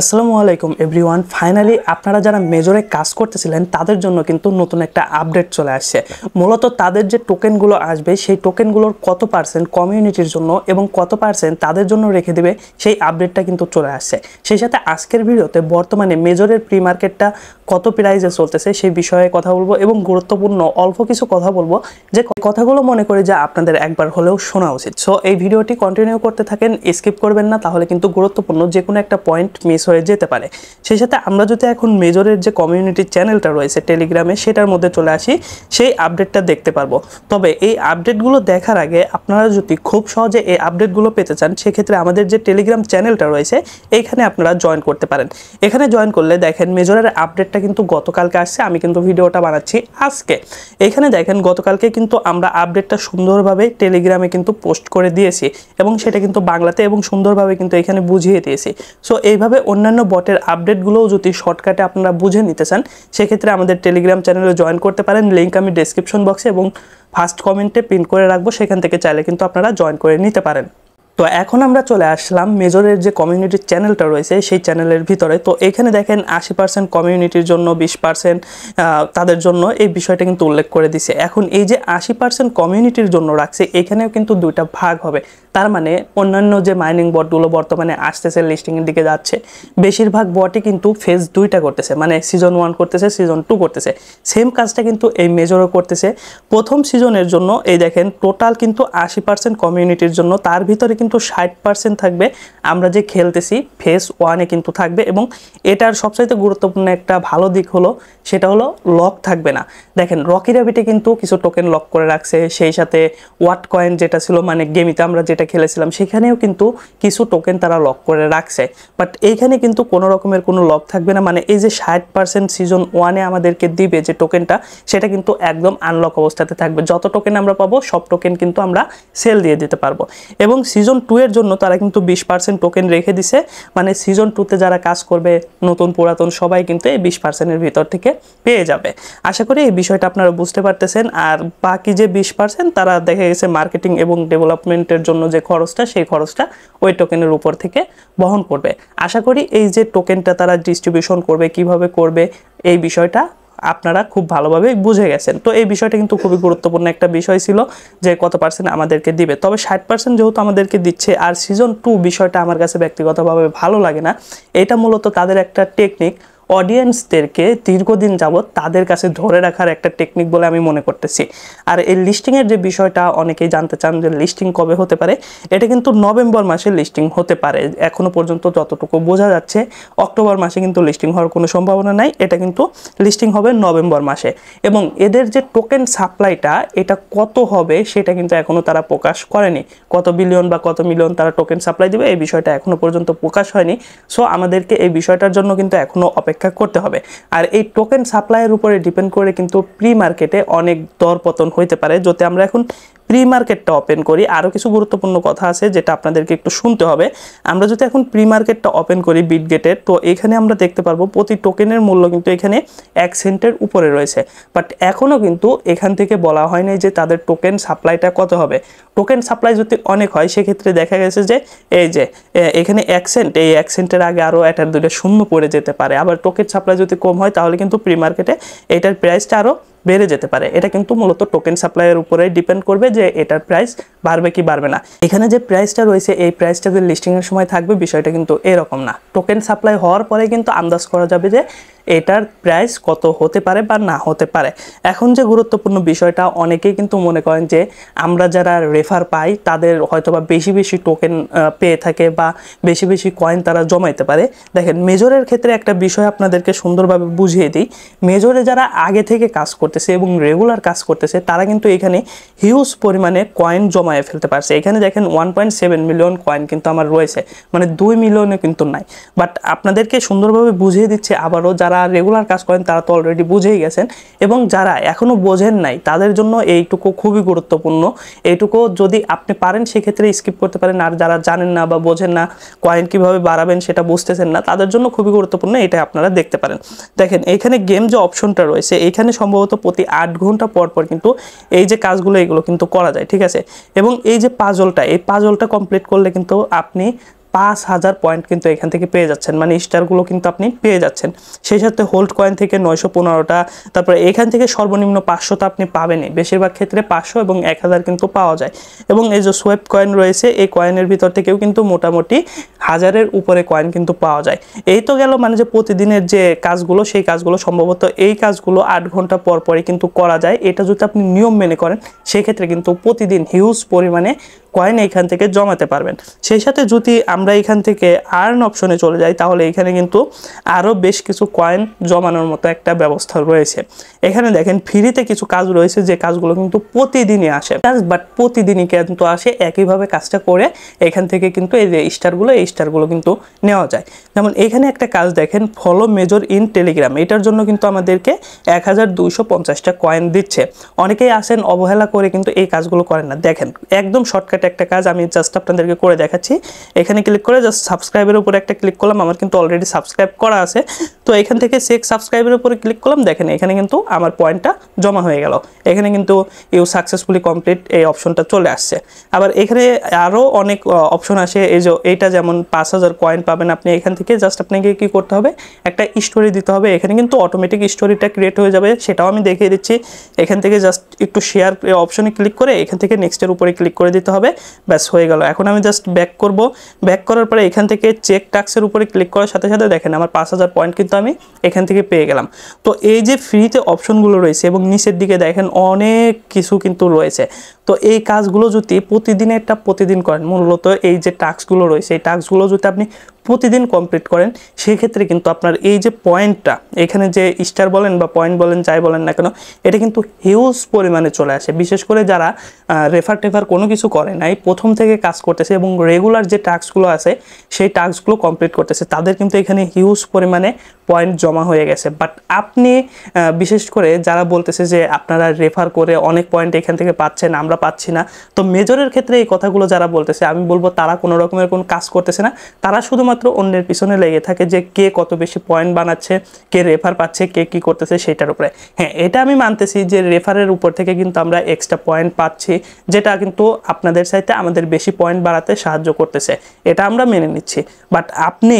আসসালামু আলাইকুম everyone finally আপনারা যারা মেজরে কাজ করতেছিলেন তাদের জন্য কিন্তু নতুন একটা আপডেট চলে আসছে মূলত তাদের যে টোকেনগুলো আসবে সেই টোকেনগুলোর কত পার্সেন্ট কমিউনিটির জন্য এবং কত পার্সেন্ট তাদের জন্য রেখে দেবে সেই আপডেটটা কিন্তু চলে আসছে সেই সাথে আজকের ভিডিওতে বর্তমানে মেজরের প্রি মার্কেটটা কত প্রাইজে চলতেছে সেই বিষয়ে কথা বলবো এবং গুরুত্বপূর্ণ অল্প কিছু কথা বলবো যে কথাগুলো মনে করি যে আপনাদের একবার হলেও শোনা উচিত সো এই ভিডিওটি কন্টিনিউ করতে থাকেন স্কিপ করবেন না তাহলে কিন্তু গুরুত্বপূর্ণ যে কোনো একটা পয়েন্ট মিস হয়ে যেতে পারে সেই সাথে আমরা যদি এখন মেজরের যে কমিউনিটি চ্যানেলটা রয়েছে টেলিগ্রামে সেটার মধ্যে চলে আসি সেই আপডেটটা দেখতে পারবো তবে এই আপডেটগুলো দেখার আগে আপনারা যদি খুব সহজে এই আপডেটগুলো পেতে চান সেক্ষেত্রে আমাদের যে টেলিগ্রাম চ্যানেলটা রয়েছে এইখানে আপনারা জয়েন করতে পারেন এখানে জয়েন করলে দেখেন মেজরের আপডেটটা আপডেটটা কিন্তু গতকালকে আসছে আমি কিন্তু ভিডিওটা বানাচ্ছি আজকে এখানে দেখেন গতকালকে কিন্তু আমরা আপডেটটা সুন্দরভাবে টেলিগ্রামে কিন্তু পোস্ট করে দিয়েছি এবং সেটা কিন্তু বাংলাতে এবং সুন্দরভাবে কিন্তু এখানে বুঝিয়ে দিয়েছি সো এইভাবে অন্যান্য বটের আপডেটগুলোও যদি শর্টকাটে আপনারা বুঝে নিতে চান সেক্ষেত্রে আমাদের টেলিগ্রাম চ্যানেলে জয়েন করতে পারেন লিঙ্ক আমি ডিসক্রিপশন বক্সে এবং ফার্স্ট কমেন্টে পিন করে রাখবো সেখান থেকে চাইলে কিন্তু আপনারা জয়েন করে নিতে পারেন তো এখন আমরা চলে আসলাম মেজরের যে কমিউনিটির চ্যানেলটা রয়েছে সেই চ্যানেলের ভিতরে তো এখানে দেখেন আশি পার্সেন্ট কমিউনিটির জন্য বিশ পার্সেন্ট তাদের জন্য এই বিষয়টা কিন্তু উল্লেখ করে দিছে এখন এই যে আশি পার্সেন্ট কমিউনিটির জন্য রাখছে এখানেও কিন্তু দুইটা ভাগ হবে তার মানে অন্যান্য যে মাইনিং বটগুলো বর্তমানে আসতেছে লিস্টিংয়ের দিকে যাচ্ছে বেশিরভাগ বটই কিন্তু ফেজ দুইটা করতেছে মানে সিজন ওয়ান করতেছে সিজন টু করতেছে সেম কাজটা কিন্তু এই মেজরও করতেছে প্রথম সিজনের জন্য এই দেখেন টোটাল কিন্তু আশি পার্সেন্ট কমিউনিটির জন্য তার ভিতরে কিন্তু কিন্তু ষাট পার্সেন্ট থাকবে আমরা যে খেলতেছি ফেস ওয়ানে কিন্তু থাকবে এবং এটার সবচাইতে গুরুত্বপূর্ণ একটা ভালো দিক হলো সেটা হলো লক থাকবে না দেখেন রকি র্যাবিটে কিন্তু কিছু টোকেন লক করে রাখছে সেই সাথে ওয়াট কয়েন যেটা ছিল মানে গেমিতে আমরা যেটা খেলেছিলাম সেখানেও কিন্তু কিছু টোকেন তারা লক করে রাখছে বাট এইখানে কিন্তু কোনো রকমের কোনো লক থাকবে না মানে এই যে ষাট পার্সেন্ট সিজন ওয়ানে আমাদেরকে দিবে যে টোকেনটা সেটা কিন্তু একদম আনলক অবস্থাতে থাকবে যত টোকেন আমরা পাবো সব টোকেন কিন্তু আমরা সেল দিয়ে দিতে পারবো এবং সিজন সিজন টু এর জন্য তারা কিন্তু বিশ পার্সেন্ট টোকেন রেখে দিছে মানে সিজন টুতে যারা কাজ করবে নতুন পুরাতন সবাই কিন্তু এই বিশ পার্সেন্টের ভিতর থেকে পেয়ে যাবে আশা করি এই বিষয়টা আপনারা বুঝতে পারতেছেন আর বাকি যে বিশ পার্সেন্ট তারা দেখা গেছে মার্কেটিং এবং ডেভেলপমেন্টের জন্য যে খরচটা সেই খরচটা ওই টোকেনের উপর থেকে বহন করবে আশা করি এই যে টোকেনটা তারা ডিস্ট্রিবিউশন করবে কিভাবে করবে এই বিষয়টা আপনারা খুব ভালোভাবে বুঝে গেছেন তো এই বিষয়টা কিন্তু খুবই গুরুত্বপূর্ণ একটা বিষয় ছিল যে কত পার্সেন্ট আমাদেরকে দিবে তবে ষাট পার্সেন্ট যেহেতু আমাদেরকে দিচ্ছে আর সিজন টু বিষয়টা আমার কাছে ব্যক্তিগতভাবে ভালো লাগে না এটা মূলত তাদের একটা টেকনিক অডিয়েন্সদেরকে দীর্ঘদিন যাবৎ তাদের কাছে ধরে রাখার একটা টেকনিক বলে আমি মনে করতেছি আর এই লিস্টিংয়ের যে বিষয়টা অনেকেই জানতে চান যে লিস্টিং কবে হতে পারে এটা কিন্তু নভেম্বর মাসে লিস্টিং হতে পারে এখনও পর্যন্ত যতটুকু বোঝা যাচ্ছে অক্টোবর মাসে কিন্তু লিস্টিং হওয়ার কোনো সম্ভাবনা নাই এটা কিন্তু লিস্টিং হবে নভেম্বর মাসে এবং এদের যে টোকেন সাপ্লাইটা এটা কত হবে সেটা কিন্তু এখনও তারা প্রকাশ করেনি কত বিলিয়ন বা কত মিলিয়ন তারা টোকেন সাপ্লাই দেবে এই বিষয়টা এখনও পর্যন্ত প্রকাশ হয়নি সো আমাদেরকে এই বিষয়টার জন্য কিন্তু এখনও অপেক্ষা অপেক্ষা করতে হবে আর এই টোকেন সাপ্লাইয়ের উপরে ডিপেন্ড করে কিন্তু প্রি মার্কেটে অনেক দরপতন হইতে পারে যাতে আমরা এখন প্রি মার্কেটটা ওপেন করি আরও কিছু গুরুত্বপূর্ণ কথা আছে যেটা আপনাদেরকে একটু শুনতে হবে আমরা যদি এখন প্রি মার্কেটটা ওপেন করি বিটগেটের তো এখানে আমরা দেখতে পারবো প্রতি টোকেনের মূল্য কিন্তু এখানে এক সেন্টের উপরে রয়েছে বাট এখনও কিন্তু এখান থেকে বলা হয় নাই যে তাদের টোকেন সাপ্লাইটা কত হবে টোকেন সাপ্লাই যদি অনেক হয় সেক্ষেত্রে দেখা গেছে যে এই যে এখানে এক সেন্ট এই এক সেন্টের আগে আরও এটার দুটো শূন্য পড়ে যেতে পারে আবার টোকেন সাপ্লাই যদি কম হয় তাহলে কিন্তু প্রি মার্কেটে এটার প্রাইসটা আরও বেড়ে যেতে পারে এটা কিন্তু মূলত টোকেন সাপ্লাইয়ের উপরে ডিপেন্ড করবে যে এটার প্রাইস বাড়বে কি বাড়বে না এখানে যে প্রাইসটা রয়েছে এই প্রাইসটা যে লিস্টিংয়ের সময় থাকবে বিষয়টা কিন্তু এরকম না টোকেন সাপ্লাই হওয়ার পরে কিন্তু আন্দাজ করা যাবে যে এটার প্রাইস কত হতে পারে বা না হতে পারে এখন যে গুরুত্বপূর্ণ বিষয়টা অনেকেই কিন্তু মনে করেন যে আমরা যারা রেফার পাই তাদের হয়তোবা বেশি বেশি টোকেন পেয়ে থাকে বা বেশি বেশি কয়েন তারা জমাইতে পারে দেখেন মেজরের ক্ষেত্রে একটা বিষয় আপনাদেরকে সুন্দরভাবে বুঝিয়ে দিই মেজরে যারা আগে থেকে কাজ করতে করতেছে এবং রেগুলার কাজ করতেছে তারা কিন্তু এখানে হিউজ পরিমাণে কয়েন জমায়ে ফেলতে পারছে এখানে দেখেন one point seven million coin কিন্তু আমার রয়েছে মানে দুই মিলিয়নে কিন্তু নাই বাট আপনাদেরকে সুন্দরভাবে বুঝিয়ে দিচ্ছে আবারও যারা রেগুলার কাজ করেন তারা তো অলরেডি বুঝেই গেছেন এবং যারা এখনও বোঝেন নাই তাদের জন্য এইটুকু খুবই গুরুত্বপূর্ণ এইটুকু যদি আপনি পারেন সেক্ষেত্রে স্কিপ করতে পারেন আর যারা জানেন না বা বোঝেন না কয়েন কীভাবে বাড়াবেন সেটা বুঝতেছেন না তাদের জন্য খুবই গুরুত্বপূর্ণ এটা আপনারা দেখতে পারেন দেখেন এখানে গেম যে অপশনটা রয়েছে এখানে সম্ভবত প্রতি আট ঘন্টা পর পর কিন্তু এই যে কাজগুলো এগুলো কিন্তু করা যায় ঠিক আছে এবং এই যে পাজলটা এই পাজলটা কমপ্লিট করলে কিন্তু আপনি পাঁচ হাজার পয়েন্ট কিন্তু এখান থেকে পেয়ে যাচ্ছেন মানে স্টারগুলো কিন্তু আপনি পেয়ে যাচ্ছেন সেই সাথে হোল্ড কয়েন থেকে নয়শো পনেরোটা তারপরে এখান থেকে সর্বনিম্ন পাঁচশো তো আপনি পাবেনই বেশিরভাগ ক্ষেত্রে পাঁচশো এবং এক হাজার কিন্তু পাওয়া যায় এবং এই যে সোয়েব কয়েন রয়েছে এই কয়েনের ভিতর থেকেও কিন্তু মোটামুটি হাজারের উপরে কয়েন কিন্তু পাওয়া যায় এই তো গেল মানে যে প্রতিদিনের যে কাজগুলো সেই কাজগুলো সম্ভবত এই কাজগুলো আট ঘন্টা পর পরে কিন্তু করা যায় এটা যদি আপনি নিয়ম মেনে করেন সেক্ষেত্রে কিন্তু প্রতিদিন হিউজ পরিমাণে কয়েন এইখান থেকে জমাতে পারবেন সেই সাথে যদি আমরা এখান থেকে আর্ন অপশনে চলে যাই তাহলে এখানে কিন্তু আরও বেশ কিছু কয়েন জমানোর মতো একটা ব্যবস্থা রয়েছে এখানে দেখেন ফ্রিতে কিছু কাজ রয়েছে যে কাজগুলো কিন্তু প্রতিদিনই আসে বাট প্রতিদিনই কিন্তু আসে একইভাবে কাজটা করে এখান থেকে কিন্তু এই যে স্টারগুলো এই স্টারগুলো কিন্তু নেওয়া যায় যেমন এখানে একটা কাজ দেখেন ফলো মেজর ইন টেলিগ্রাম এটার জন্য কিন্তু আমাদেরকে এক হাজার দুইশো পঞ্চাশটা কয়েন দিচ্ছে অনেকেই আসেন অবহেলা করে কিন্তু এই কাজগুলো করেন না দেখেন একদম শর্টকাট শর্টকাটে একটা কাজ আমি জাস্ট আপনাদেরকে করে দেখাচ্ছি এখানে ক্লিক করে জাস্ট সাবস্ক্রাইবের উপরে একটা ক্লিক করলাম আমার কিন্তু অলরেডি সাবস্ক্রাইব করা আছে তো এখান থেকে সেক সাবস্ক্রাইবের উপরে ক্লিক করলাম দেখেন এখানে কিন্তু আমার পয়েন্টটা জমা হয়ে গেল এখানে কিন্তু ইউ সাকসেসফুলি কমপ্লিট এই অপশনটা চলে আসছে আবার এখানে আরও অনেক অপশন আসে এই যে এইটা যেমন পাঁচ হাজার কয়েন পাবেন আপনি এখান থেকে জাস্ট আপনাকে কি করতে হবে একটা স্টোরি দিতে হবে এখানে কিন্তু অটোমেটিক স্টোরিটা ক্রিয়েট হয়ে যাবে সেটাও আমি দেখিয়ে দিচ্ছি এখান থেকে জাস্ট একটু শেয়ার অপশনে ক্লিক করে এখান থেকে নেক্সটের উপরে ক্লিক করে দিতে হবে যাবে ব্যাস হয়ে গেল এখন আমি জাস্ট ব্যাক করব ব্যাক করার পরে এখান থেকে চেক টাক্সের উপরে ক্লিক করার সাথে সাথে দেখেন আমার পাঁচ হাজার পয়েন্ট কিন্তু আমি এখান থেকে পেয়ে গেলাম তো এই যে ফ্রিতে অপশনগুলো রয়েছে এবং নিচের দিকে দেখেন অনেক কিছু কিন্তু রয়েছে তো এই কাজগুলো যদি একটা প্রতিদিন করেন মূলত এই যে টাস্কগুলো রয়েছে এই টাস্কগুলো যদি আপনি প্রতিদিন কমপ্লিট করেন সেক্ষেত্রে কিন্তু আপনার এই যে পয়েন্টটা এখানে যে স্টার বলেন বা পয়েন্ট বলেন যাই বলেন না কেন এটা কিন্তু হিউজ পরিমাণে চলে আসে বিশেষ করে যারা রেফার টেফার কোনো কিছু করে নাই প্রথম থেকে কাজ করতেছে এবং রেগুলার যে টাস্কগুলো আছে সেই টাস্কগুলো কমপ্লিট করতেছে তাদের কিন্তু এখানে হিউজ পরিমাণে পয়েন্ট জমা হয়ে গেছে বাট আপনি বিশেষ করে যারা বলতেছে যে আপনারা রেফার করে অনেক পয়েন্ট এখান থেকে পাচ্ছেন আমরা পাচ্ছি না তো মেজরের ক্ষেত্রে এই কথাগুলো যারা বলতেছে আমি বলবো তারা কোনো রকমের কোনো কাজ করতেছে না তারা শুধুমাত্র অন্যের পিছনে লেগে থাকে যে কে কত বেশি পয়েন্ট বানাচ্ছে কে রেফার পাচ্ছে কে কি করতেছে সেটার উপরে হ্যাঁ এটা আমি মানতেছি যে রেফারের উপর থেকে কিন্তু আমরা এক্সট্রা পয়েন্ট পাচ্ছি যেটা কিন্তু আপনাদের সাইতে আমাদের বেশি পয়েন্ট বাড়াতে সাহায্য করতেছে এটা আমরা মেনে নিচ্ছি বাট আপনি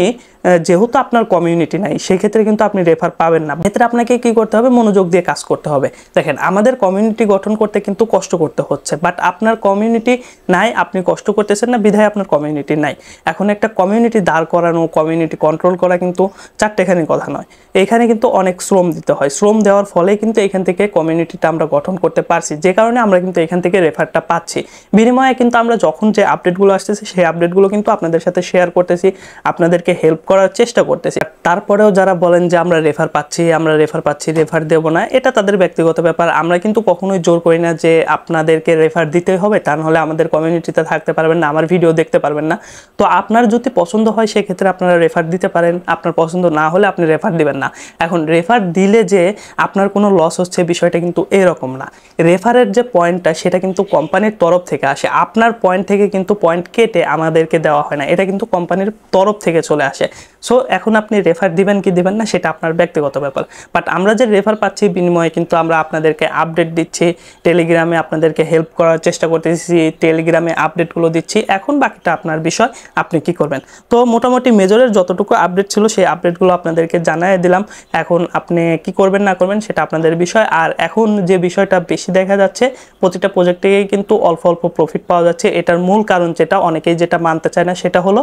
যেহেতু আপনার কমিউনিটি নাই সেক্ষেত্রে কিন্তু আপনি রেফার পাবেন না ক্ষেত্রে আপনাকে কি করতে হবে মনোযোগ দিয়ে কাজ করতে হবে দেখেন আমাদের কমিউনিটি গঠন করতে কিন্তু কষ্ট করতে হচ্ছে বাট আপনার কমিউনিটি নাই আপনি কষ্ট করতেছেন না বিধায় আপনার কমিউনিটি নাই এখন একটা কমিউনিটি দাঁড় করানো কমিউনিটি কন্ট্রোল করা কিন্তু চারটেখানি কথা নয় এখানে কিন্তু অনেক শ্রম দিতে হয় শ্রম দেওয়ার ফলে কিন্তু এখান থেকে কমিউনিটিটা আমরা গঠন করতে পারছি যে কারণে আমরা কিন্তু এখান থেকে রেফারটা পাচ্ছি বিনিময়ে কিন্তু আমরা যখন যে আপডেটগুলো আসতেছি সেই আপডেটগুলো কিন্তু আপনাদের সাথে শেয়ার করতেছি আপনাদেরকে হেল্প করা করার চেষ্টা করতেছি তারপরেও যারা বলেন যে আমরা রেফার পাচ্ছি আমরা রেফার পাচ্ছি রেফার দেব না এটা তাদের ব্যক্তিগত ব্যাপার আমরা কিন্তু কখনোই জোর করি না যে আপনাদেরকে রেফার দিতে হবে তা নাহলে আমাদের কমিউনিটিতে থাকতে পারবেন না আমার ভিডিও দেখতে পারবেন না তো আপনার যদি পছন্দ হয় সেক্ষেত্রে আপনারা রেফার দিতে পারেন আপনার পছন্দ না হলে আপনি রেফার দিবেন না এখন রেফার দিলে যে আপনার কোনো লস হচ্ছে বিষয়টা কিন্তু এরকম না রেফারের যে পয়েন্টটা সেটা কিন্তু কোম্পানির তরফ থেকে আসে আপনার পয়েন্ট থেকে কিন্তু পয়েন্ট কেটে আমাদেরকে দেওয়া হয় না এটা কিন্তু কোম্পানির তরফ থেকে চলে আসে সো এখন আপনি রেফার দিবেন কি দিবেন না সেটা আপনার ব্যক্তিগত ব্যাপার বাট আমরা যে রেফার পাচ্ছি বিনিময়ে কিন্তু আমরা আপনাদেরকে আপডেট দিচ্ছি টেলিগ্রামে আপনাদেরকে হেল্প করার চেষ্টা করতেছি টেলিগ্রামে আপডেটগুলো দিচ্ছি এখন বাকিটা আপনার বিষয় আপনি কি করবেন তো মোটামুটি মেজরের যতটুকু আপডেট ছিল সেই আপডেটগুলো আপনাদেরকে জানাই দিলাম এখন আপনি কি করবেন না করবেন সেটা আপনাদের বিষয় আর এখন যে বিষয়টা বেশি দেখা যাচ্ছে প্রতিটা প্রজেক্টে কিন্তু অল্প অল্প প্রফিট পাওয়া যাচ্ছে এটার মূল কারণ যেটা অনেকেই যেটা মানতে চায় না সেটা হলো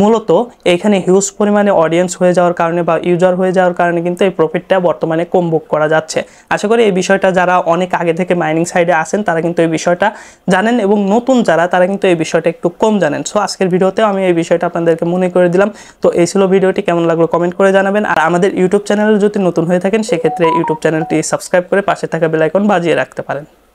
মূলত এখানে হিউজ পরিমাণে অডিয়েন্স হয়ে যাওয়ার কারণে বা ইউজার হয়ে যাওয়ার কারণে কিন্তু এই প্রফিটটা বর্তমানে কম বুক করা যাচ্ছে আশা করি এই বিষয়টা যারা অনেক আগে থেকে মাইনিং সাইডে আসেন তারা কিন্তু এই বিষয়টা জানেন এবং নতুন যারা তারা কিন্তু এই বিষয়টা একটু কম জানেন সো আজকের ভিডিওতে আমি এই বিষয়টা আপনাদেরকে মনে করে দিলাম তো এই ছিল ভিডিওটি কেমন লাগলো কমেন্ট করে জানাবেন আর আমাদের ইউটিউব চ্যানেল যদি নতুন হয়ে থাকেন সেক্ষেত্রে ইউটিউব চ্যানেলটি সাবস্ক্রাইব করে পাশে থাকা বেলাইকন বাজিয়ে রাখতে পারেন